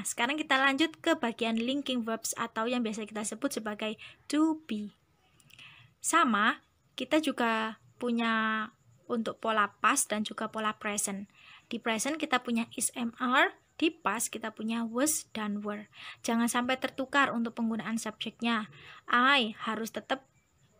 Nah, sekarang kita lanjut ke bagian linking verbs atau yang biasa kita sebut sebagai to be. Sama, kita juga punya untuk pola past dan juga pola present. Di present kita punya is am, are di past kita punya was dan were. Jangan sampai tertukar untuk penggunaan subjeknya. I harus tetap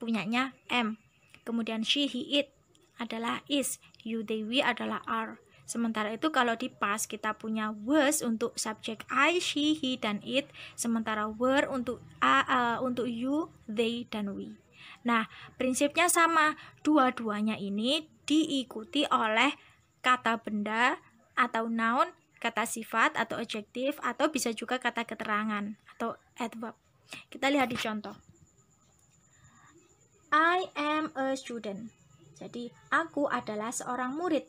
punyanya am. Kemudian she, he, it adalah is, you, they, we adalah are. Sementara itu kalau di past kita punya was untuk subjek I, she, he dan it, sementara were untuk a, uh, untuk you, they dan we. Nah, prinsipnya sama. Dua-duanya ini diikuti oleh kata benda atau noun, kata sifat atau adjektif atau bisa juga kata keterangan atau adverb. Kita lihat di contoh. I am a student. Jadi, aku adalah seorang murid.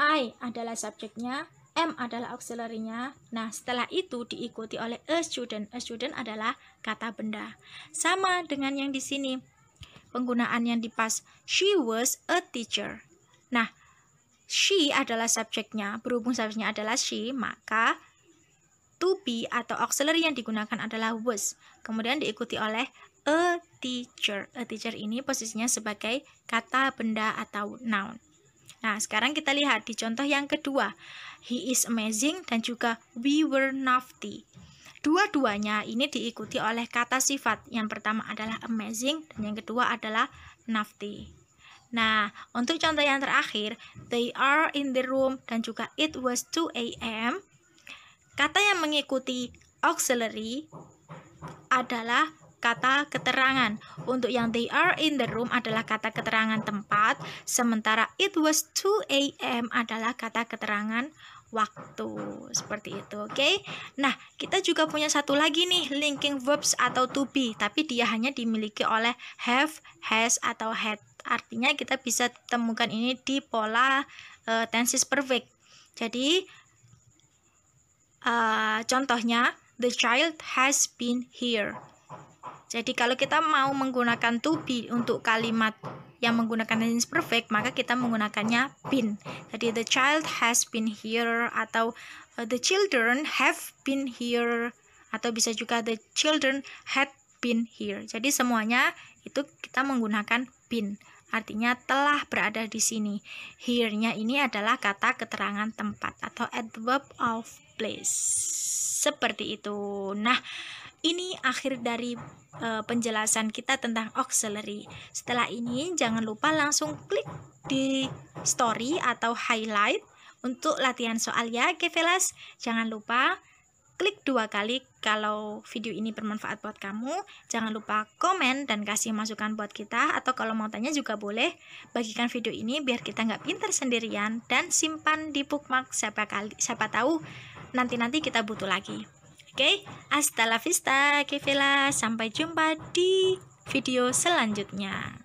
I adalah subjeknya, M adalah auxiliary-nya. Nah, setelah itu diikuti oleh a student. A student adalah kata benda. Sama dengan yang di sini. Penggunaan yang dipas. she was a teacher. Nah, she adalah subjeknya. Berhubung subjeknya adalah she, maka to be atau auxiliary yang digunakan adalah was. Kemudian diikuti oleh a teacher. A teacher ini posisinya sebagai kata benda atau noun. Nah, sekarang kita lihat di contoh yang kedua. He is amazing dan juga we were naughty Dua-duanya ini diikuti oleh kata sifat. Yang pertama adalah amazing dan yang kedua adalah naughty Nah, untuk contoh yang terakhir, they are in the room dan juga it was 2 a.m. Kata yang mengikuti auxiliary adalah kata keterangan. Untuk yang they are in the room adalah kata keterangan tempat, sementara it was 2 a.m. adalah kata keterangan waktu seperti itu oke okay? nah kita juga punya satu lagi nih linking verbs atau to be tapi dia hanya dimiliki oleh have has atau had artinya kita bisa temukan ini di pola uh, tenses perfect jadi uh, contohnya the child has been here jadi kalau kita mau menggunakan to be untuk kalimat yang menggunakan tense perfect, maka kita menggunakannya been. Jadi the child has been here atau uh, the children have been here atau bisa juga the children had been here. Jadi semuanya itu kita menggunakan been. Artinya telah berada di sini. Here-nya ini adalah kata keterangan tempat atau adverb of place. Seperti itu. Nah, ini akhir dari uh, penjelasan kita tentang auxiliary. Setelah ini jangan lupa langsung klik di story atau highlight untuk latihan soal ya Kevelas. Jangan lupa klik dua kali kalau video ini bermanfaat buat kamu. Jangan lupa komen dan kasih masukan buat kita atau kalau mau tanya juga boleh. Bagikan video ini biar kita nggak pinter sendirian dan simpan di bookmark siapa kali siapa tahu nanti-nanti kita butuh lagi. Oke, hasta la vista, Kevela. Sampai jumpa di video selanjutnya.